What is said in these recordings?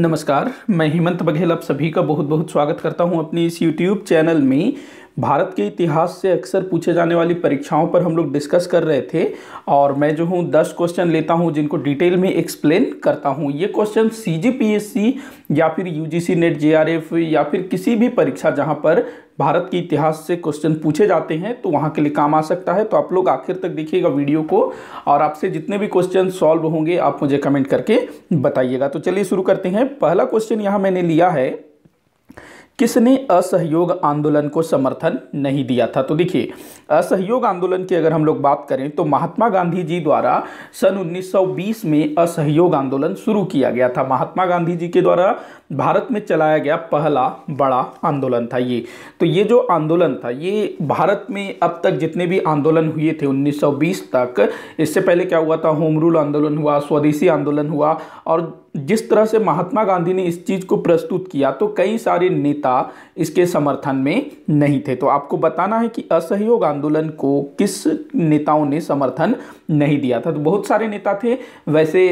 नमस्कार मैं हेमंत बघेल आप सभी का बहुत बहुत स्वागत करता हूं अपने इस YouTube चैनल में भारत के इतिहास से अक्सर पूछे जाने वाली परीक्षाओं पर हम लोग डिस्कस कर रहे थे और मैं जो हूँ दस क्वेश्चन लेता हूँ जिनको डिटेल में एक्सप्लेन करता हूँ ये question C G P S C या फिर U G C NET J R F या फिर किसी भी परीक्षा जहाँ पर भारत के इतिहास से क्वेश्चन पूछे जाते हैं तो वहाँ के लिए काम आ सकता है तो आप लोग आखिर तक देखिएगा वीडियो को और आपसे जितने भी क्वेश्चन सॉल्व होंगे आप मुझे कमेंट करके बताइएगा तो चलिए शुरू करते हैं पहला क्वेश्चन यहाँ मैंने लिया है किसने असहयोग आंदोलन को समर्थन नहीं दिया था तो देखिए असहयोग आंदोलन की अगर हम लोग बात करें तो महात्मा गांधी जी द्वारा सन 1920 में असहयोग आंदोलन शुरू किया गया था महात्मा गांधी जी के द्वारा भारत में चलाया गया पहला बड़ा आंदोलन था ये तो ये जो आंदोलन था ये भारत में अब तक जितने भी आंदोलन हुए थे 1920 तक इससे पहले क्या हुआ था होम रूल आंदोलन हुआ स्वदेशी आंदोलन हुआ और जिस तरह से महात्मा गांधी ने इस चीज़ को प्रस्तुत किया तो कई सारे नेता इसके समर्थन में नहीं थे तो आपको बताना है कि असहयोग आंदोलन को किस नेताओं ने समर्थन नहीं दिया था तो बहुत सारे नेता थे वैसे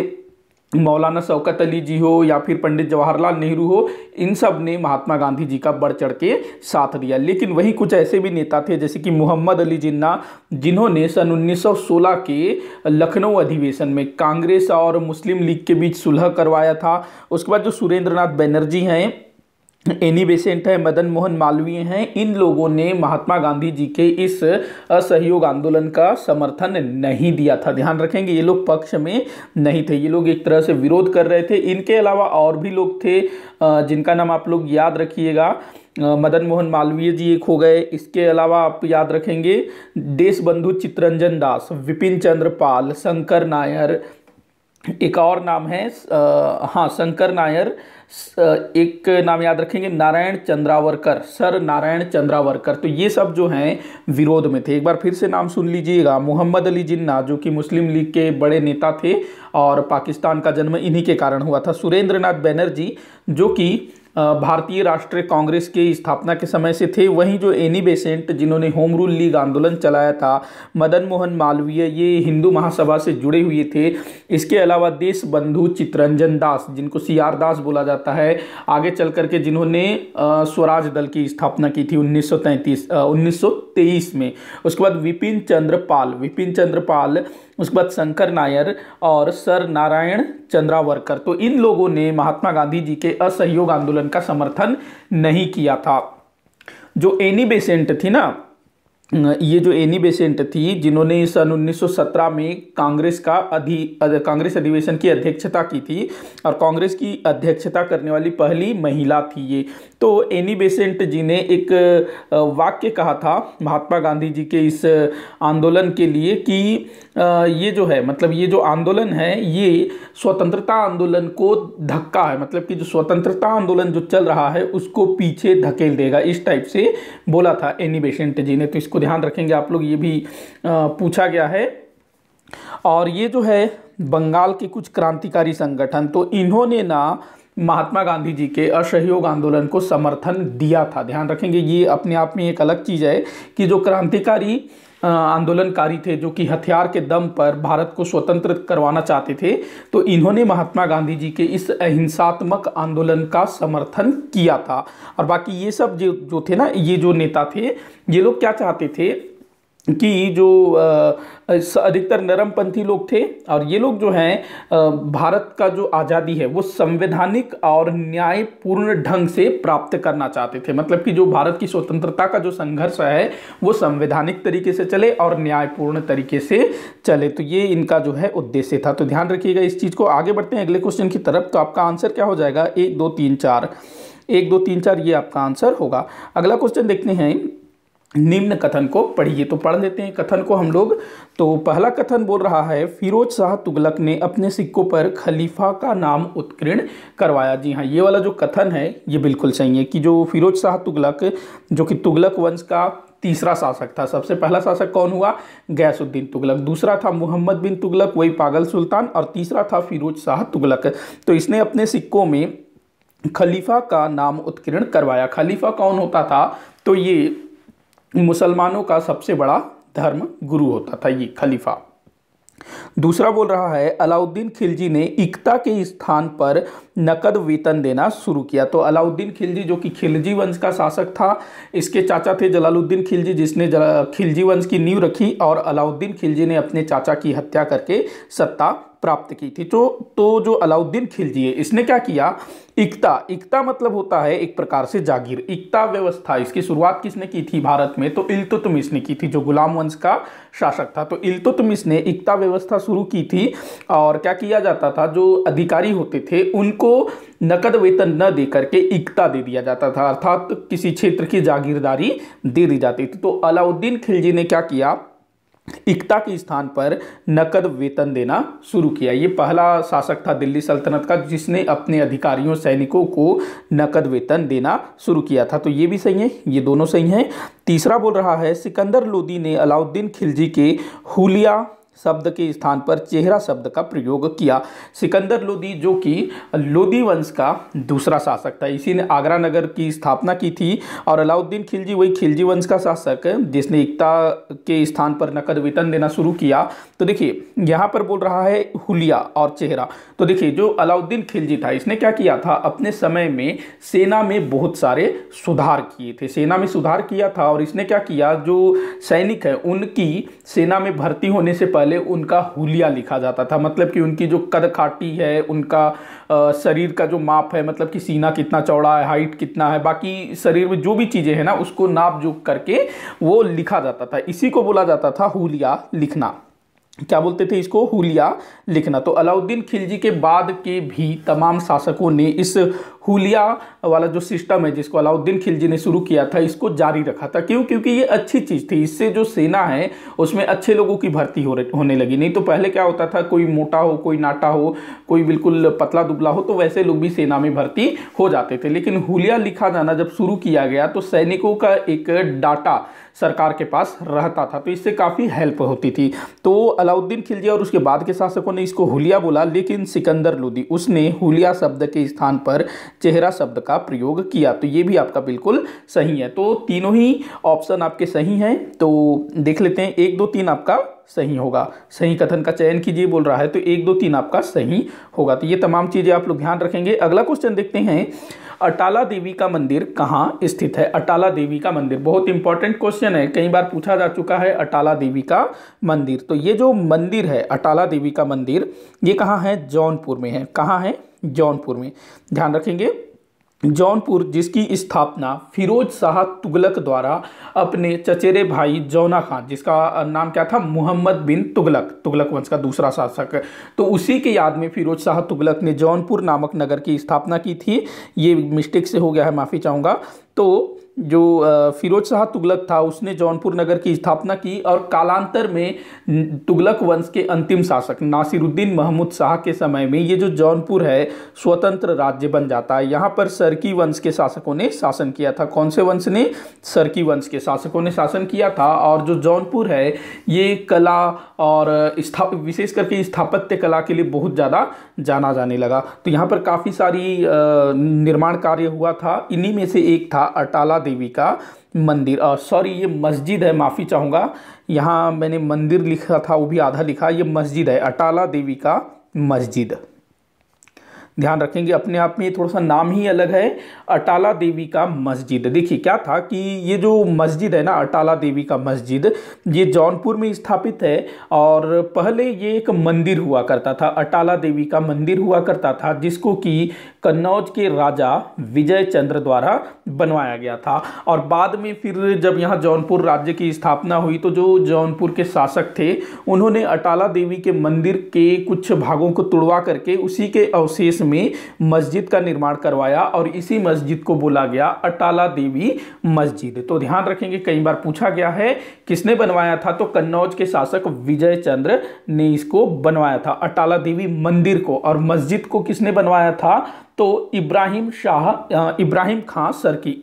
मौलाना शौकत अली जी हो या फिर पंडित जवाहरलाल नेहरू हो इन सब ने महात्मा गांधी जी का बढ़ चढ़ के साथ दिया लेकिन वहीं कुछ ऐसे भी नेता थे जैसे कि मोहम्मद अली जिन्ना जिन्होंने सन 1916 के लखनऊ अधिवेशन में कांग्रेस और मुस्लिम लीग के बीच सुलह करवाया था उसके बाद जो सुरेंद्र नाथ बनर्जी हैं एनी बेसेंट है मदन मोहन मालवीय हैं इन लोगों ने महात्मा गांधी जी के इस असहयोग आंदोलन का समर्थन नहीं दिया था ध्यान रखेंगे ये लोग पक्ष में नहीं थे ये लोग एक तरह से विरोध कर रहे थे इनके अलावा और भी लोग थे जिनका नाम आप लोग याद रखिएगा मदन मोहन मालवीय जी एक हो गए इसके अलावा आप याद रखेंगे देशबंधु चित्रंजन दास विपिन चंद्र पाल शंकर नायर एक और नाम है आ, हाँ शंकर नायर एक नाम याद रखेंगे नारायण चंद्रावरकर सर नारायण चंद्रावरकर तो ये सब जो हैं विरोध में थे एक बार फिर से नाम सुन लीजिएगा मोहम्मद अली जिन्ना जो कि मुस्लिम लीग के बड़े नेता थे और पाकिस्तान का जन्म इन्हीं के कारण हुआ था सुरेंद्र नाथ बैनर्जी जो कि भारतीय राष्ट्रीय कांग्रेस की स्थापना के समय से थे वहीं जो एनी बेसेंट जिन्होंने होम रूल लीग आंदोलन चलाया था मदन मोहन मालवीय ये हिंदू महासभा से जुड़े हुए थे इसके अलावा देश बंधु चित्रंजन दास जिनको सी आर दास बोला जाता है आगे चल करके जिन्होंने स्वराज दल की स्थापना की थी उन्नीस सौ तैंतीस उन्नीस सौ तेईस में उसके बाद विपिन चंद्रपाल विपिन चंद्रपाल उसके बाद शंकर नायर और सर नारायण चंद्रावरकर तो इन लोगों ने महात्मा गांधी जी के असहयोग आंदोलन का समर्थन नहीं किया था जो एनी बेसेंट थी ना ये जो एनी बेसेंट थी जिन्होंने सन 1917 में कांग्रेस का अधि कांग्रेस अधिवेशन की अध्यक्षता की थी और कांग्रेस की अध्यक्षता करने वाली पहली महिला थी ये तो एनी बेसेंट जी ने एक वाक्य कहा था महात्मा गांधी जी के इस आंदोलन के लिए कि ये जो है मतलब ये जो आंदोलन है ये स्वतंत्रता आंदोलन को धक्का है मतलब कि जो स्वतंत्रता आंदोलन जो चल रहा है उसको पीछे धकेल देगा इस टाइप से बोला था एनी बेसेंट जी ने तो इसको ध्यान रखेंगे आप लोग ये भी पूछा गया है और ये जो है बंगाल के कुछ क्रांतिकारी संगठन तो इन्होंने ना महात्मा गांधी जी के असहयोग आंदोलन को समर्थन दिया था ध्यान रखेंगे ये अपने आप में एक अलग चीज़ है कि जो क्रांतिकारी आंदोलनकारी थे जो कि हथियार के दम पर भारत को स्वतंत्र करवाना चाहते थे तो इन्होंने महात्मा गांधी जी के इस अहिंसात्मक आंदोलन का समर्थन किया था और बाकी ये सब जो जो थे ना ये जो नेता थे ये लोग क्या चाहते थे कि जो अधिकतर नरमपंथी लोग थे और ये लोग जो हैं भारत का जो आज़ादी है वो संवैधानिक और न्यायपूर्ण ढंग से प्राप्त करना चाहते थे मतलब कि जो भारत की स्वतंत्रता का जो संघर्ष है वो संवैधानिक तरीके से चले और न्यायपूर्ण तरीके से चले तो ये इनका जो है उद्देश्य था तो ध्यान रखिएगा इस चीज़ को आगे बढ़ते हैं अगले क्वेश्चन की तरफ तो आपका आंसर क्या हो जाएगा एक दो तीन चार एक दो तीन चार ये आपका आंसर होगा अगला क्वेश्चन देखते हैं निम्न कथन को पढ़िए तो पढ़ लेते हैं कथन को हम लोग तो पहला कथन बोल रहा है फिरोज शाह तुगलक ने अपने सिक्कों पर खलीफा का नाम उत्कीर्ण करवाया जी हाँ ये वाला जो कथन है ये बिल्कुल सही है कि जो फिरोज शाह तुगलक जो कि तुगलक वंश का तीसरा शासक था सबसे पहला शासक कौन हुआ गैसुद्दीन तुगलक दूसरा था मोहम्मद बिन तुगलक वही पागल सुल्तान और तीसरा था फिरोज शाह तुगलक तो इसने अपने सिक्कों में खलीफा का नाम उत्कीर्ण करवाया खलीफा कौन होता था तो ये मुसलमानों का सबसे बड़ा धर्म गुरु होता था ये खलीफा दूसरा बोल रहा है अलाउद्दीन खिलजी ने इकता के स्थान पर नकद वेतन देना शुरू किया तो अलाउद्दीन खिलजी जो कि खिलजी वंश का शासक था इसके चाचा थे जलालुद्दीन खिलजी जिसने खिलजी वंश की नींव रखी और अलाउद्दीन खिलजी ने अपने चाचा की हत्या करके सत्ता प्राप्त की थी तो तो जो अलाउद्दीन खिलजी है इसने क्या किया इकता इकता मतलब होता है एक प्रकार से जागीर इकता व्यवस्था इसकी शुरुआत किसने की थी भारत में तो इल्तुतमिश ने की थी जो गुलाम वंश का शासक था तो इल्तुतमिश ने इकता व्यवस्था शुरू की थी और क्या किया जाता था जो अधिकारी होते थे उनको नकद वेतन न दे करके इकता दे दिया जाता था अर्थात किसी क्षेत्र की जागीरदारी दे दी जाती थी तो अलाउद्दीन खिलजी ने क्या किया इकता के स्थान पर नकद वेतन देना शुरू किया ये पहला शासक था दिल्ली सल्तनत का जिसने अपने अधिकारियों सैनिकों को नकद वेतन देना शुरू किया था तो ये भी सही है ये दोनों सही हैं तीसरा बोल रहा है सिकंदर लोदी ने अलाउद्दीन खिलजी के हुलिया शब्द के स्थान पर चेहरा शब्द का प्रयोग किया सिकंदर लोदी जो कि लोदी वंश का दूसरा शासक था इसी ने आगरा नगर की स्थापना की थी और अलाउद्दीन खिलजी वही खिलजी वंश का शासक जिसने एकता के स्थान पर नकद वेतन देना शुरू किया तो देखिए यहाँ पर बोल रहा है हुलिया और चेहरा तो देखिए जो अलाउद्दीन खिलजी था इसने क्या किया था अपने समय में सेना में बहुत सारे सुधार किए थे सेना में सुधार किया था और इसने क्या किया जो सैनिक है उनकी सेना में भर्ती होने से पहले पहले उनका हुलिया लिखा जाता था मतलब कि उनकी जो कद खाटी है उनका शरीर का जो माप है मतलब कि सीना कितना चौड़ा है हाइट कितना है बाकी शरीर में जो भी चीज़ें हैं ना उसको नाप जोक करके वो लिखा जाता था इसी को बोला जाता था हुलिया लिखना क्या बोलते थे इसको हुलिया लिखना तो अलाउद्दीन खिलजी के बाद के भी तमाम शासकों ने इस हुलिया वाला जो सिस्टम है जिसको अलाउद्दीन खिलजी ने शुरू किया था इसको जारी रखा था क्यों क्योंकि ये अच्छी चीज़ थी इससे जो सेना है उसमें अच्छे लोगों की भर्ती हो होने लगी नहीं तो पहले क्या होता था कोई मोटा हो कोई नाटा हो कोई बिल्कुल पतला दुबला हो तो वैसे लोग भी सेना में भर्ती हो जाते थे लेकिन हुलिया लिखा जाना जब शुरू किया गया तो सैनिकों का एक डाटा सरकार के पास रहता था तो इससे काफ़ी हेल्प होती थी तो अलाउद्दीन खिलजी और उसके बाद के शासकों ने इसको हुलिया बोला लेकिन सिकंदर लोदी उसने हुलिया शब्द के स्थान पर चेहरा शब्द का प्रयोग किया तो ये भी आपका बिल्कुल सही है तो तीनों ही ऑप्शन आपके सही हैं तो देख लेते हैं एक दो तीन आपका सही होगा सही कथन का चयन कीजिए बोल रहा है तो एक दो तीन आपका सही होगा तो ये तमाम चीज़ें आप लोग ध्यान रखेंगे अगला क्वेश्चन देखते हैं अटाला देवी का मंदिर कहाँ स्थित है अटाला देवी का मंदिर बहुत इंपॉर्टेंट क्वेश्चन है कई बार पूछा जा चुका है अटाला देवी का मंदिर तो ये जो मंदिर है अटाला देवी का मंदिर ये कहाँ है जौनपुर में है कहाँ है जौनपुर में ध्यान रखेंगे जौनपुर जिसकी स्थापना फिरोज शाह तुगलक द्वारा अपने चचेरे भाई जौना खान जिसका नाम क्या था मोहम्मद बिन तुगलक तुगलक वंश का दूसरा शासक तो उसी के याद में फिरोज शाह तुगलक ने जौनपुर नामक नगर की स्थापना की थी ये मिस्टेक से हो गया है माफ़ी चाहूँगा तो जो फिरोज शाह तुगलक था उसने जौनपुर नगर की स्थापना की और कालांतर में तुगलक वंश के अंतिम शासक नासिरुद्दीन महमूद शाह के समय में ये जो जौनपुर है स्वतंत्र राज्य बन जाता है यहाँ पर सरकी वंश के शासकों ने शासन किया था कौन से वंश ने सरकी वंश के शासकों ने शासन किया था और जो जौनपुर है ये कला और विशेष करके स्थापत्य कला के लिए बहुत ज़्यादा जाना जाने लगा तो यहाँ पर काफ़ी सारी निर्माण कार्य हुआ था इन्हीं में से एक था अटाला देवी का मंदिर सॉरी ये मस्जिद है माफ़ी चाहूँगा यहाँ मैंने मंदिर लिखा था वो भी आधा लिखा ये मस्जिद है अटाला देवी का मस्जिद ध्यान रखेंगे अपने आप में थोड़ा सा नाम ही अलग है अटाला देवी का मस्जिद देखिए क्या था कि ये जो मस्जिद है ना अटाला देवी का मस्जिद ये जौनपुर में स्थापित है और पहले ये एक मंदिर हुआ करता था अटाला देवी का मंदिर हुआ करता था जिसको कि कन्नौज के राजा विजय चंद्र द्वारा बनवाया गया था और बाद में फिर जब यहाँ जौनपुर राज्य की स्थापना हुई तो जो जौनपुर के शासक थे उन्होंने अटाला देवी के मंदिर के कुछ भागों को तुड़वा करके उसी के अवशेष में मस्जिद का निर्माण करवाया और इसी मस्जिद को बोला गया अटाला देवी मस्जिद तो ध्यान रखेंगे कई बार पूछा गया है किसने बनवाया था तो कन्नौज के शासक विजय चंद्र ने इसको बनवाया था अटाला देवी मंदिर को और मस्जिद को किसने बनवाया था तो इब्राहिम शाह इब्राहिम खां सर की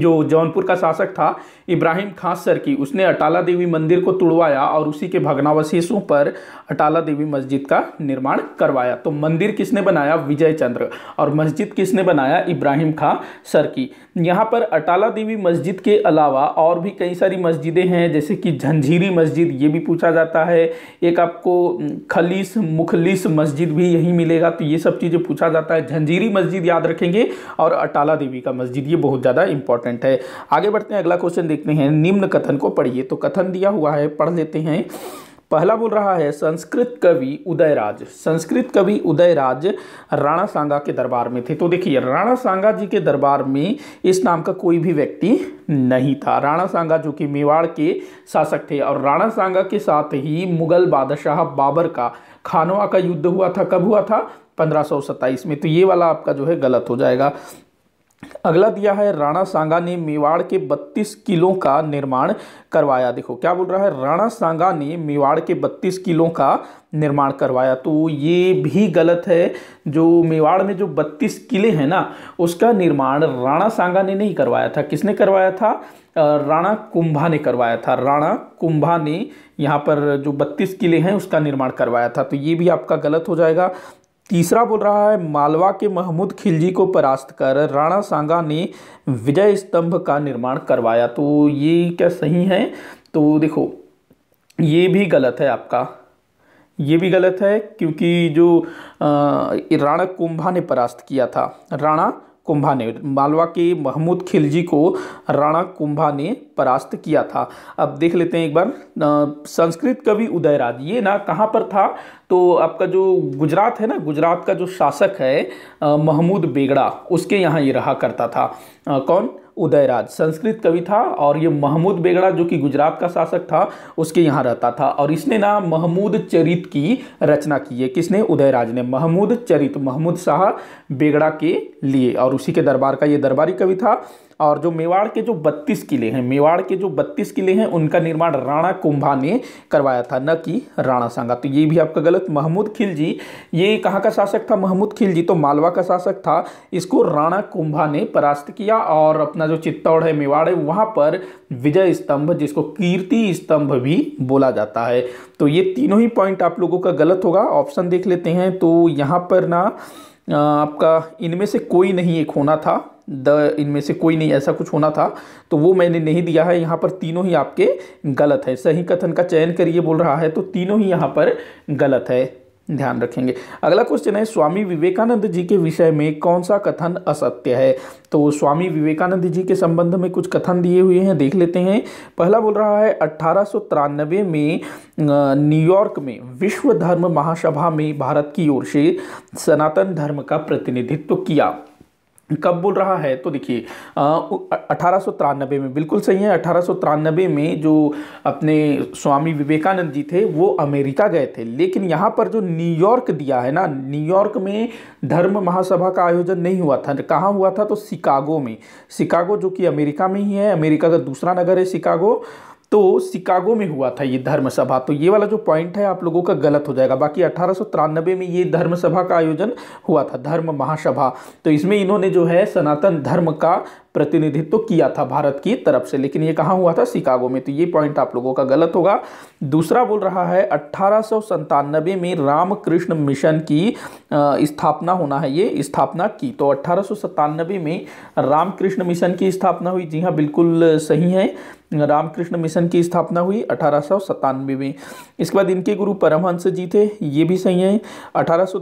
जो जौनपुर का शासक था इब्राहिम खास सर की उसने अटाला देवी मंदिर को तुड़वाया और उसी के भग्नावशेषों पर अटाला देवी मस्जिद का निर्माण करवाया तो मंदिर किसने बनाया विजय चंद्र और मस्जिद किसने बनाया इब्राहिम खां सर की यहाँ पर अटाला देवी मस्जिद के अलावा और भी कई सारी मस्जिदें हैं जैसे कि झंझीरी मस्जिद ये भी पूछा जाता है एक आपको खलीस मुखलिस मस्जिद भी यहीं मिलेगा तो ये सब चीज़ें पूछा जाता है झंझीरी मस्जिद याद रखेंगे और अटाला देवी का मस्जिद ये बहुत ज़्यादा इंपॉर्टेंट इंपॉर्टेंट है आगे बढ़ते हैं अगला क्वेश्चन देखते हैं निम्न कथन को पढ़िए तो कथन दिया हुआ है पढ़ लेते हैं पहला बोल रहा है संस्कृत कवि उदयराज संस्कृत कवि उदयराज राणा सांगा के दरबार में थे तो देखिए राणा सांगा जी के दरबार में इस नाम का कोई भी व्यक्ति नहीं था राणा सांगा जो कि मेवाड़ के शासक थे और राणा सांगा के साथ ही मुगल बादशाह बाबर का खानवा का युद्ध हुआ था कब हुआ था 1527 में तो ये वाला आपका जो है गलत हो जाएगा अगला दिया है राणा सांगा ने मेवाड़ के 32 किलों का निर्माण करवाया देखो क्या बोल रहा है राणा सांगा ने मेवाड़ के 32 किलों का निर्माण करवाया तो ये भी गलत है जो मेवाड़ में जो 32 किले हैं ना उसका निर्माण राणा सांगा ने नहीं करवाया था किसने करवाया था राणा कुंभा ने करवाया था राणा कुंभा ने यहाँ पर जो 32 किले हैं उसका निर्माण करवाया था तो ये भी आपका गलत हो जाएगा तीसरा बोल रहा है मालवा के महमूद खिलजी को परास्त कर राणा सांगा ने विजय स्तंभ का निर्माण करवाया तो ये क्या सही है तो देखो ये भी गलत है आपका ये भी गलत है क्योंकि जो राणा कुंभा ने परास्त किया था राणा कुंभा ने मालवा के महमूद खिलजी को राणा कुंभा ने परास्त किया था अब देख लेते हैं एक बार संस्कृत कवि उदयराज ये ना कहाँ पर था तो आपका जो गुजरात है ना गुजरात का जो शासक है महमूद बेगड़ा उसके यहाँ ये रहा करता था कौन उदयराज संस्कृत कवि था और ये महमूद बेगड़ा जो कि गुजरात का शासक था उसके यहाँ रहता था और इसने ना महमूद चरित की रचना की है किसने उदयराज ने महमूद चरित महमूद शाह बेगड़ा के लिए और उसी के दरबार का ये दरबारी कवि था और जो मेवाड़ के जो बत्तीस किले हैं मेवाड़ के जो बत्तीस किले हैं उनका निर्माण राणा कुंभा ने करवाया था न कि राणा सांगा तो ये भी आपका गलत महमूद खिलजी ये कहाँ का शासक था महमूद खिलजी तो मालवा का शासक था इसको राणा कुंभा ने परास्त किया और अपना जो चित्तौड़ है मेवाड़ है वहाँ पर विजय स्तंभ जिसको कीर्ति स्तंभ भी बोला जाता है तो ये तीनों ही पॉइंट आप लोगों का गलत होगा ऑप्शन देख लेते हैं तो यहाँ पर ना आपका इनमें से कोई नहीं एक होना था द इनमें से कोई नहीं ऐसा कुछ होना था तो वो मैंने नहीं दिया है यहाँ पर तीनों ही आपके गलत है सही कथन का चयन करिए बोल रहा है तो तीनों ही यहाँ पर गलत है ध्यान रखेंगे अगला क्वेश्चन है स्वामी विवेकानंद जी के विषय में कौन सा कथन असत्य है तो स्वामी विवेकानंद जी के संबंध में कुछ कथन दिए हुए हैं देख लेते हैं पहला बोल रहा है अट्ठारह में न्यूयॉर्क में विश्व धर्म महासभा में भारत की ओर से सनातन धर्म का प्रतिनिधित्व किया कब बोल रहा है तो देखिए अठारह में बिल्कुल सही है अठारह में जो अपने स्वामी विवेकानंद जी थे वो अमेरिका गए थे लेकिन यहाँ पर जो न्यूयॉर्क दिया है ना न्यूयॉर्क में धर्म महासभा का आयोजन नहीं हुआ था कहाँ हुआ था तो शिकागो में शिकागो जो कि अमेरिका में ही है अमेरिका का दूसरा नगर है शिकागो तो शिकागो में हुआ था ये धर्म सभा तो ये वाला जो पॉइंट है आप लोगों का गलत हो जाएगा बाकी अठारह में ये धर्म सभा का आयोजन हुआ था धर्म महासभा तो इसमें इन्होंने जो है सनातन धर्म का प्रतिनिधित्व किया था भारत की तरफ से लेकिन ये कहाँ हुआ था शिकागो में तो ये पॉइंट आप लोगों का गलत होगा दूसरा बोल रहा है अट्ठारह में रामकृष्ण मिशन की स्थापना होना है ये स्थापना की तो अट्ठारह में रामकृष्ण मिशन की स्थापना हुई जी हाँ बिल्कुल सही है रामकृष्ण मिशन की स्थापना हुई अठारह में इसके बाद इनके गुरु परमहंस जी थे ये भी सही है अठारह सौ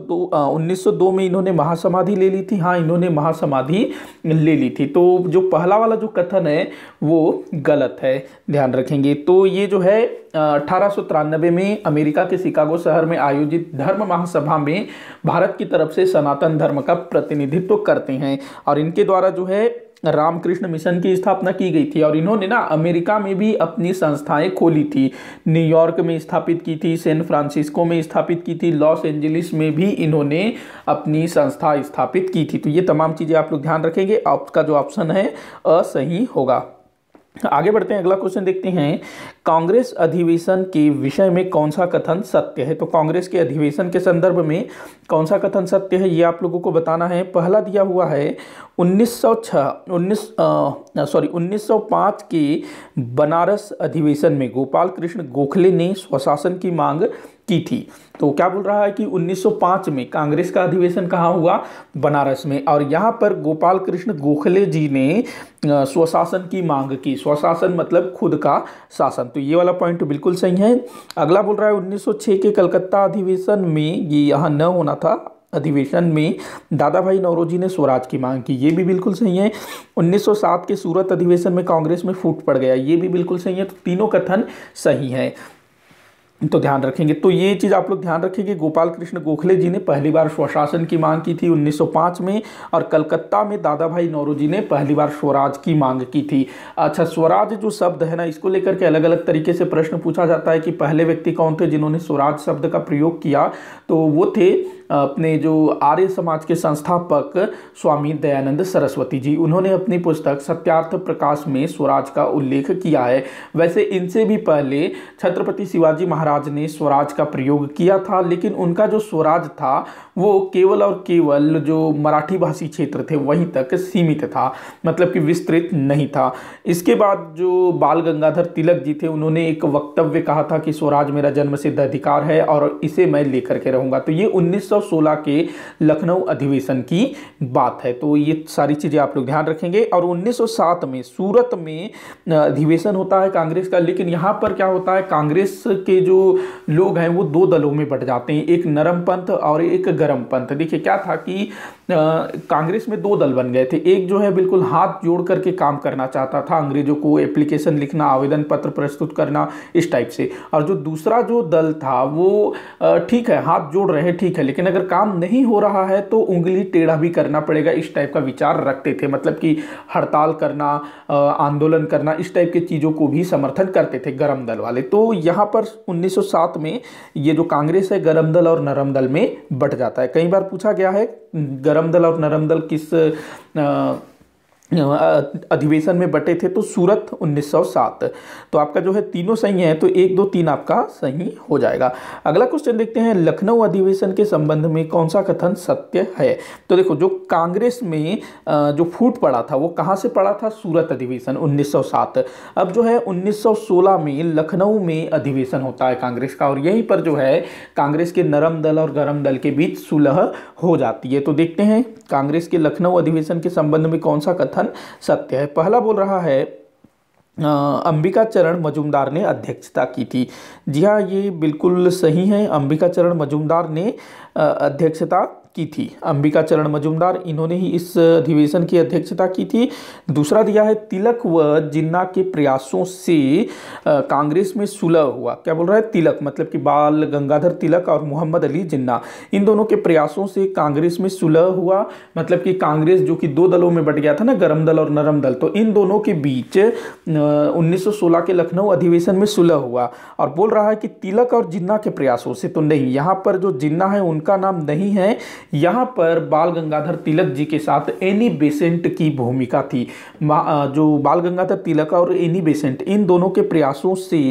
दो में इन्होंने महासमाधि ले ली थी हाँ इन्होंने महासमाधि ले ली थी तो जो पहला वाला जो कथन है वो गलत है ध्यान रखेंगे तो ये जो है अठारह में अमेरिका के शिकागो शहर में आयोजित धर्म महासभा में भारत की तरफ से सनातन धर्म का प्रतिनिधित्व करते हैं और इनके द्वारा जो है रामकृष्ण मिशन की स्थापना की गई थी और इन्होंने ना अमेरिका में भी अपनी संस्थाएं खोली थी न्यूयॉर्क में स्थापित की थी सैन फ्रांसिस्को में स्थापित की थी लॉस एंजलिस में भी इन्होंने अपनी संस्था स्थापित की थी तो ये तमाम चीज़ें आप लोग ध्यान रखेंगे आपका जो ऑप्शन है असही होगा आगे बढ़ते हैं अगला क्वेश्चन देखते हैं कांग्रेस अधिवेशन के विषय में कौन सा कथन सत्य है तो कांग्रेस के अधिवेशन के संदर्भ में कौन सा कथन सत्य है ये आप लोगों को बताना है पहला दिया हुआ है 1906 19 सॉरी 1905 के बनारस अधिवेशन में गोपाल कृष्ण गोखले ने स्वशासन की मांग की थी तो क्या बोल रहा है कि 1905 में कांग्रेस का अधिवेशन कहाँ हुआ बनारस में और यहाँ पर गोपाल कृष्ण गोखले जी ने स्वशासन की मांग की स्वशासन मतलब खुद का शासन तो ये वाला पॉइंट बिल्कुल सही है अगला बोल रहा है 1906 के कलकत्ता अधिवेशन में ये यहाँ न होना था अधिवेशन में दादा भाई नौरोजी ने स्वराज की मांग की ये भी बिल्कुल सही है 1907 के सूरत अधिवेशन में कांग्रेस में फूट पड़ गया ये भी बिल्कुल सही है तो तीनों कथन सही हैं तो ध्यान रखेंगे तो ये चीज़ आप लोग ध्यान रखेंगे गोपाल कृष्ण गोखले जी ने पहली बार स्वशासन की मांग की थी 1905 में और कलकत्ता में दादा भाई जी ने पहली बार स्वराज की मांग की थी अच्छा स्वराज जो शब्द है ना इसको लेकर के अलग अलग तरीके से प्रश्न पूछा जाता है कि पहले व्यक्ति कौन थे जिन्होंने स्वराज शब्द का प्रयोग किया तो वो थे अपने जो आर्य समाज के संस्थापक स्वामी दयानंद सरस्वती जी उन्होंने अपनी पुस्तक सत्यार्थ प्रकाश में स्वराज का उल्लेख किया है वैसे इनसे भी पहले छत्रपति शिवाजी महाराज ने स्वराज का प्रयोग किया था लेकिन उनका जो स्वराज था वो केवल और केवल जो मराठी भाषी क्षेत्र थे वहीं तक सीमित था मतलब कि विस्तृत नहीं था इसके बाद जो बाल गंगाधर तिलक जी थे उन्होंने एक वक्तव्य कहा था कि स्वराज मेरा जन्म सिद्ध अधिकार है और इसे मैं लेकर के रहूँगा तो ये 1916 के लखनऊ अधिवेशन की बात है तो ये सारी चीज़ें आप लोग ध्यान रखेंगे और उन्नीस में सूरत में अधिवेशन होता है कांग्रेस का लेकिन यहाँ पर क्या होता है कांग्रेस के जो लोग हैं वो दो दलों में बट जाते हैं एक नरम पंथ और एक गर्म पंथ देखिए क्या था कि कांग्रेस में दो दल बन गए थे एक जो है बिल्कुल हाथ जोड़ करके काम करना चाहता था अंग्रेजों को एप्लीकेशन लिखना आवेदन पत्र प्रस्तुत करना इस टाइप से और जो दूसरा जो दल था वो ठीक है हाथ जोड़ रहे ठीक है लेकिन अगर काम नहीं हो रहा है तो उंगली टेढ़ा भी करना पड़ेगा इस टाइप का विचार रखते थे मतलब कि हड़ताल करना आंदोलन करना इस टाइप की चीज़ों को भी समर्थन करते थे गर्म दल वाले तो यहाँ पर उन्नीस में ये जो कांग्रेस है गर्म दल और नरम दल में बट जाता है कई बार पूछा गया है गर्म दल और नरम दल किस अधिवेशन में बटे थे तो सूरत 1907 तो आपका जो है तीनों सही है तो एक दो तीन आपका सही हो जाएगा अगला क्वेश्चन देखते हैं लखनऊ अधिवेशन के संबंध में कौन सा कथन सत्य है तो देखो जो कांग्रेस में जो फूट पड़ा था वो कहाँ से पड़ा था सूरत अधिवेशन 1907 अब जो है 1916 में लखनऊ में अधिवेशन होता है कांग्रेस का और यहीं पर जो है कांग्रेस के नरम दल और गर्म दल के बीच सुलह हो जाती है तो देखते हैं कांग्रेस के लखनऊ अधिवेशन के संबंध में कौन सा कथन कथन सत्य है पहला बोल रहा है अंबिका चरण मजुमदार ने अध्यक्षता की थी जी हाँ ये बिल्कुल सही है अंबिका चरण मजुमदार ने अध्यक्षता की थी अंबिका चरण मजुमदार इन्होंने ही इस अधिवेशन की अध्यक्षता की थी दूसरा दिया है तिलक व जिन्ना के प्रयासों से कांग्रेस में सुलह हुआ क्या बोल रहा है तिलक मतलब कि बाल गंगाधर तिलक और मोहम्मद अली जिन्ना इन दोनों के प्रयासों से कांग्रेस में सुलह हुआ मतलब कि कांग्रेस जो कि दो दलों में बट गया था ना गर्म दल और नरम दल तो इन दोनों के बीच उन्नीस के लखनऊ अधिवेशन में सुलह हुआ और बोल रहा है कि तिलक और जिन्ना के प्रयासों से तो नहीं यहाँ पर जो जिन्ना है उनका नाम नहीं है यहाँ पर बाल गंगाधर तिलक जी के साथ एनी बेसेंट की भूमिका थी जो बाल गंगाधर तिलक और एनी बेसेंट इन दोनों के प्रयासों से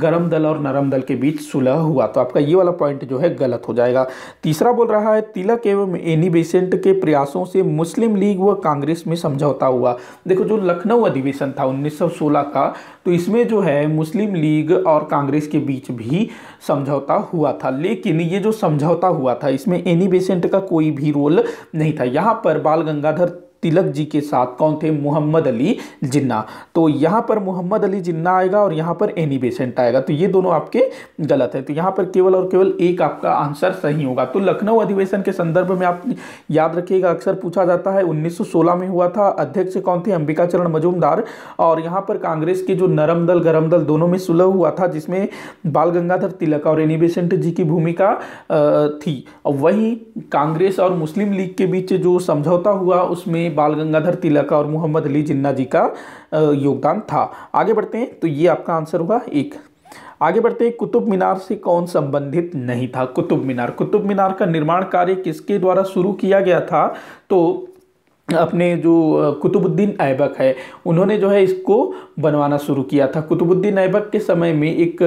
गर्म दल और नरम दल के बीच सुलह हुआ तो आपका ये वाला पॉइंट जो है गलत हो जाएगा तीसरा बोल रहा है तिलक एवं एनी बेसेंट के प्रयासों से मुस्लिम लीग व कांग्रेस में समझौता हुआ देखो जो लखनऊ अधिवेशन था 1916 का तो इसमें जो है मुस्लिम लीग और कांग्रेस के बीच भी समझौता हुआ था लेकिन ये जो समझौता हुआ था इसमें एनी बेसेंट का कोई भी रोल नहीं था यहाँ पर बाल गंगाधर तिलक जी के साथ कौन थे मोहम्मद अली जिन्ना तो यहाँ पर मोहम्मद अली जिन्ना आएगा और यहाँ पर एनी बेसेंट आएगा तो ये दोनों आपके गलत है तो यहाँ पर केवल और केवल एक आपका आंसर सही होगा तो लखनऊ अधिवेशन के संदर्भ में आप याद रखिएगा अक्सर पूछा जाता है 1916 में हुआ था अध्यक्ष कौन थे अंबिका चरण मजूमदार और यहाँ पर कांग्रेस के जो नरम दल गरम दल दोनों में सुलह हुआ था जिसमें बाल गंगाधर तिलक और एनी बेसेंट जी की भूमिका थी वही वहीं कांग्रेस और मुस्लिम लीग के बीच जो समझौता हुआ उसमें बाल गंगाधर तिलक और मोहम्मद अली जिन्ना जी का योगदान था आगे बढ़ते हैं तो ये आपका आंसर होगा एक आगे बढ़ते हैं कुतुब मीनार से कौन संबंधित नहीं था कुतुब मीनार कुतुब मीनार का निर्माण कार्य किसके द्वारा शुरू किया गया था तो अपने जो कुतुबुद्दीन ऐबक है उन्होंने जो है इसको बनवाना शुरू किया था कुतुबुद्दीन ऐबक के समय में एक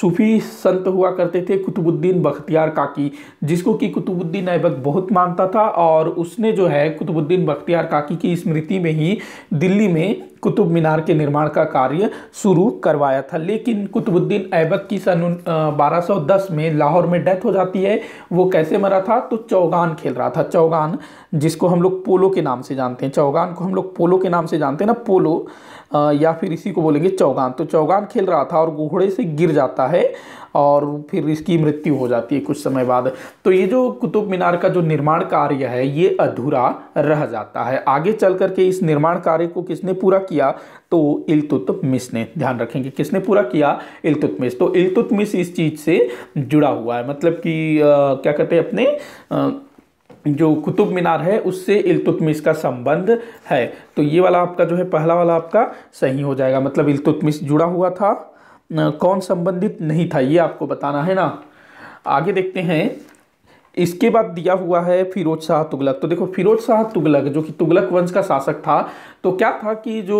सूफी संत हुआ करते थे कुतुबुद्दीन बख्तियार काकी जिसको कि कुतुबुद्दीन ऐबक बहुत मानता था और उसने जो है कुतुबुद्दीन बख्तियार काकी की स्मृति में ही दिल्ली में कुतुब मीनार के निर्माण का कार्य शुरू करवाया था लेकिन कुतुबुद्दीन ऐबक की सन 1210 में लाहौर में डेथ हो जाती है वो कैसे मरा था तो चौगान खेल रहा था चौगान जिसको हम लोग पोलो के नाम से जानते हैं चौगान को हम लोग पोलो के नाम से जानते हैं ना पोलो या फिर इसी को बोलेंगे चौगान तो चौगान खेल रहा था और घोड़े से गिर जाता है और फिर इसकी मृत्यु हो जाती है कुछ समय बाद तो ये जो कुतुब मीनार का जो निर्माण कार्य है ये अधूरा रह जाता है आगे चल करके इस निर्माण कार्य को किसने पूरा किया तो इलतुतमिस ने ध्यान रखेंगे किसने पूरा किया इलतुतमिस तो इलतुतमिस इस चीज़ से जुड़ा हुआ है मतलब कि क्या कहते हैं अपने आ, जो कुतुब मीनार है उससे इलतुतमिस का संबंध है तो ये वाला आपका जो है पहला वाला आपका सही हो जाएगा मतलब इलतुतमिस जुड़ा हुआ था कौन संबंधित नहीं था ये आपको बताना है ना आगे देखते हैं इसके बाद दिया हुआ है फिरोज शाह तुगलक तो देखो फिरोज शाह तुगलक जो कि तुगलक वंश का शासक था तो क्या था कि जो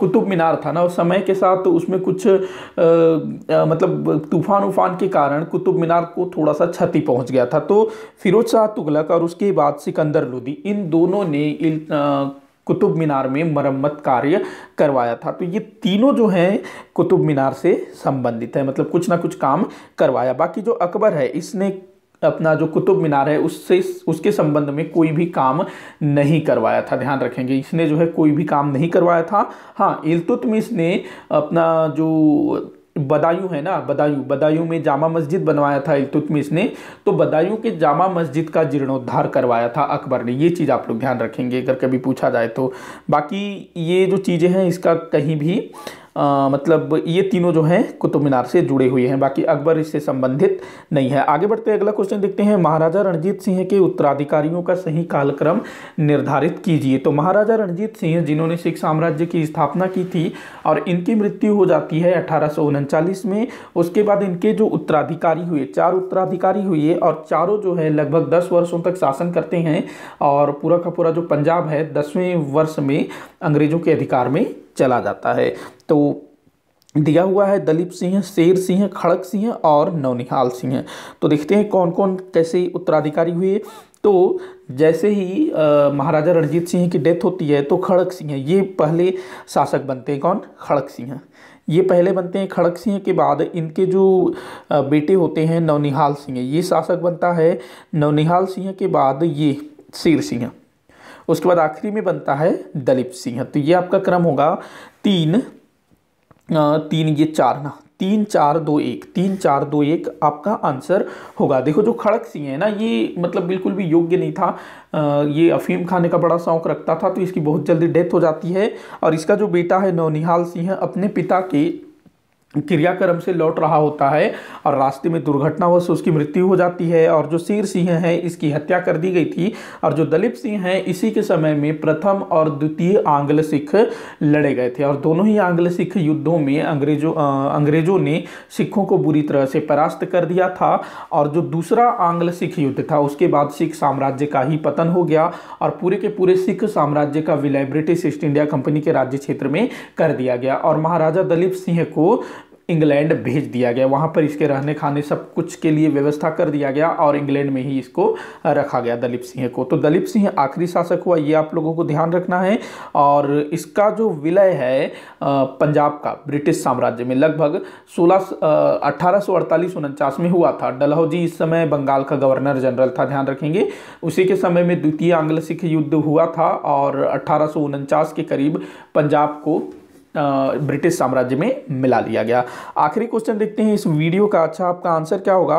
कुतुब मीनार था ना उस समय के साथ तो उसमें कुछ आ, आ, मतलब तूफान उफान के कारण कुतुब मीनार को थोड़ा सा क्षति पहुंच गया था तो फिरोज शाह तुगलक और उसके बाद सिकंदर लोदी इन दोनों ने इल, आ, कुतुब मीनार में मरम्मत कार्य करवाया था तो ये तीनों जो हैं कुतुब मीनार से संबंधित है मतलब कुछ ना कुछ काम करवाया बाकी जो अकबर है इसने अपना जो कुतुब मीनार है उससे उसके संबंध में कोई भी काम नहीं करवाया था ध्यान रखेंगे इसने जो है कोई भी काम नहीं करवाया था हाँ इलतुतमिश ने अपना जो बदायूं है ना बदायूं बदायूं में जामा मस्जिद बनवाया था इलतुतमिश ने तो बदायूं के जामा मस्जिद का जीर्णोद्धार करवाया था अकबर ने ये चीज़ आप लोग ध्यान रखेंगे अगर कभी पूछा जाए तो बाकी ये जो चीज़ें हैं इसका कहीं भी आ, मतलब ये तीनों जो हैं कुतुब मीनार से जुड़े हुए हैं बाकी अकबर इससे संबंधित नहीं है आगे बढ़ते अगला क्वेश्चन देखते हैं महाराजा रणजीत सिंह के उत्तराधिकारियों का सही कालक्रम निर्धारित कीजिए तो महाराजा रणजीत सिंह जिन्होंने सिख साम्राज्य की स्थापना की थी और इनकी मृत्यु हो जाती है अठारह में उसके बाद इनके जो उत्तराधिकारी हुए चार उत्तराधिकारी हुए और चारों जो है लगभग दस वर्षों तक शासन करते हैं और पूरा का पूरा जो पंजाब है दसवें वर्ष में अंग्रेजों के अधिकार में चला जाता है तो दिया हुआ है दलीप सिंह शेर सिंह खड़क सिंह और नवनिहाल सिंह तो देखते हैं कौन कौन कैसे उत्तराधिकारी हुए तो जैसे ही महाराजा रणजीत सिंह की डेथ होती है तो खड़क सिंह ये पहले शासक बनते हैं कौन खड़क सिंह ये पहले बनते हैं खड़क सिंह के बाद इनके जो बेटे होते हैं नवनिहाल सिंह ये शासक बनता है नवनिहाल सिंह के बाद ये शेर सिंह उसके बाद आखिरी में बनता है दलीप सिंह तो ये आपका क्रम होगा तीन तीन ये चार ना तीन चार दो एक तीन चार दो एक आपका आंसर होगा देखो जो खड़क सिंह है ना ये मतलब बिल्कुल भी योग्य नहीं था आ, ये अफीम खाने का बड़ा शौक रखता था तो इसकी बहुत जल्दी डेथ हो जाती है और इसका जो बेटा है नवनिहाल सिंह अपने पिता के क्रियाक्रम से लौट रहा होता है और रास्ते में दुर्घटनावश उसकी मृत्यु हो जाती है और जो शीर सिंह है इसकी हत्या कर दी गई थी और जो दलीप सिंह है इसी के समय में प्रथम और द्वितीय आंग्ल सिख लड़े गए थे और दोनों ही आंग्ल सिख युद्धों में अंग्रेजों अंग्रेजों ने सिखों को बुरी तरह से परास्त कर दिया था और जो दूसरा आंग्ल सिख युद्ध था उसके बाद सिख साम्राज्य का ही पतन हो गया और पूरे के पूरे सिख साम्राज्य का विलय ब्रिटिश ईस्ट इंडिया कंपनी के राज्य क्षेत्र में कर दिया गया और महाराजा दलीप सिंह को इंग्लैंड भेज दिया गया वहाँ पर इसके रहने खाने सब कुछ के लिए व्यवस्था कर दिया गया और इंग्लैंड में ही इसको रखा गया दलीप सिंह को तो दलीप सिंह आखिरी शासक हुआ ये आप लोगों को ध्यान रखना है और इसका जो विलय है पंजाब का ब्रिटिश साम्राज्य में लगभग सोलह अट्ठारह सौ अड़तालीस में हुआ था डलहौजी इस समय बंगाल का गवर्नर जनरल था ध्यान रखेंगे उसी के समय में द्वितीय आंग्ल सिख युद्ध हुआ था और अट्ठारह के करीब पंजाब को ब्रिटिश साम्राज्य में मिला लिया गया आखिरी क्वेश्चन देखते हैं इस वीडियो का अच्छा आपका आंसर क्या होगा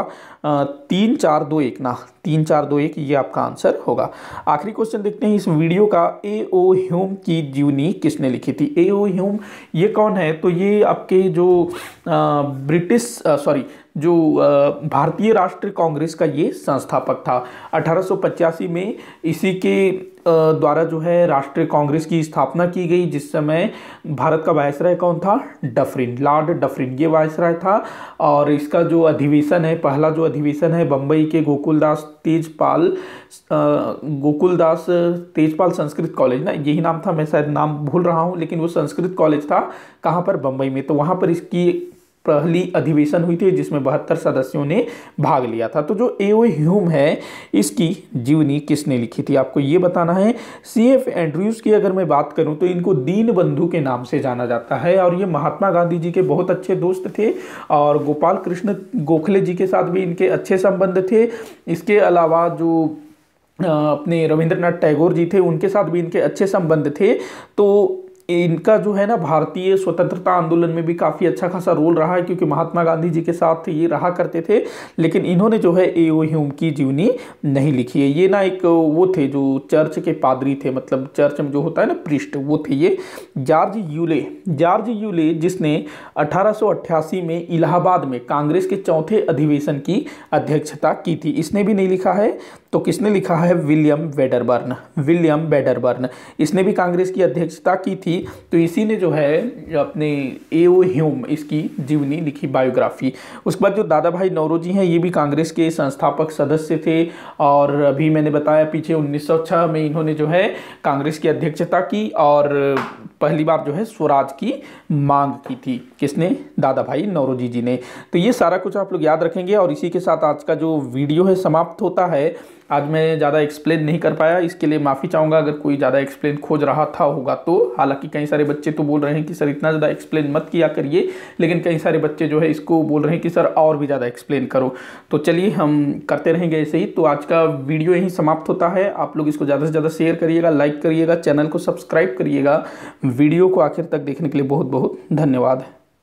तीन चार दो एक ना तीन चार दो एक ये आपका आंसर होगा आखिरी क्वेश्चन देखते हैं इस वीडियो का ए ओ ह्यूम की जीवनी किसने लिखी थी ए ओ ह्यूम ये कौन है तो ये आपके जो ब्रिटिश सॉरी जो भारतीय राष्ट्रीय कांग्रेस का ये संस्थापक था अठारह में इसी के द्वारा जो है राष्ट्रीय कांग्रेस की स्थापना की गई जिस समय भारत का वायसराय कौन था डफरिन लॉर्ड डफरिन ये वायसराय था और इसका जो अधिवेशन है पहला जो अधिवेशन है बम्बई के गोकुलदास तेजपाल गोकुलदास तेजपाल संस्कृत कॉलेज ना यही नाम था मैं शायद नाम भूल रहा हूँ लेकिन वो संस्कृत कॉलेज था कहाँ पर बम्बई में तो वहाँ पर इसकी पहली अधिवेशन हुई थी जिसमें बहत्तर सदस्यों ने भाग लिया था तो जो ए ह्यूम है इसकी जीवनी किसने लिखी थी आपको ये बताना है सी एफ एंड्रयूज़ की अगर मैं बात करूँ तो इनको दीन बंधु के नाम से जाना जाता है और ये महात्मा गांधी जी के बहुत अच्छे दोस्त थे और गोपाल कृष्ण गोखले जी के साथ भी इनके अच्छे संबंध थे इसके अलावा जो अपने रविंद्रनाथ टैगोर जी थे उनके साथ भी इनके अच्छे संबंध थे तो इनका जो है ना भारतीय स्वतंत्रता आंदोलन में भी काफ़ी अच्छा खासा रोल रहा है क्योंकि महात्मा गांधी जी के साथ ये रहा करते थे लेकिन इन्होंने जो है ए ओ ह्यूम की जीवनी नहीं लिखी है ये ना एक वो थे जो चर्च के पादरी थे मतलब चर्च में जो होता है ना पृष्ठ वो थे ये जॉर्ज यूले जॉर्ज यूले जिसने अठारह में इलाहाबाद में कांग्रेस के चौथे अधिवेशन की अध्यक्षता की थी इसने भी नहीं लिखा है तो किसने लिखा है विलियम वेडरबर्न विलियम वेडरबर्न इसने भी कांग्रेस की अध्यक्षता की थी तो इसी ने जो है अपने ए ओ ह्यूम इसकी जीवनी लिखी बायोग्राफी उसके बाद जो दादा भाई नौरोजी हैं ये भी कांग्रेस के संस्थापक सदस्य थे और अभी मैंने बताया पीछे 1906 में इन्होंने जो है कांग्रेस की अध्यक्षता की और पहली बार जो है स्वराज की मांग की थी किसने दादा भाई नौरोजी जी ने तो ये सारा कुछ आप लोग याद रखेंगे और इसी के साथ आज का जो वीडियो है समाप्त होता है आज मैं ज़्यादा एक्सप्लेन नहीं कर पाया इसके लिए माफ़ी चाहूँगा अगर कोई ज़्यादा एक्सप्लेन खोज रहा था होगा तो हालांकि कई सारे बच्चे तो बोल रहे हैं कि सर इतना ज़्यादा एक्सप्लेन मत किया करिए लेकिन कई सारे बच्चे जो है इसको बोल रहे हैं कि सर और भी ज़्यादा एक्सप्लेन करो तो चलिए हम करते रहेंगे ऐसे ही तो आज का वीडियो यहीं समाप्त होता है आप लोग इसको ज़्यादा से ज़्यादा शेयर करिएगा लाइक करिएगा चैनल को सब्सक्राइब करिएगा वीडियो को आखिर तक देखने के लिए बहुत बहुत धन्यवाद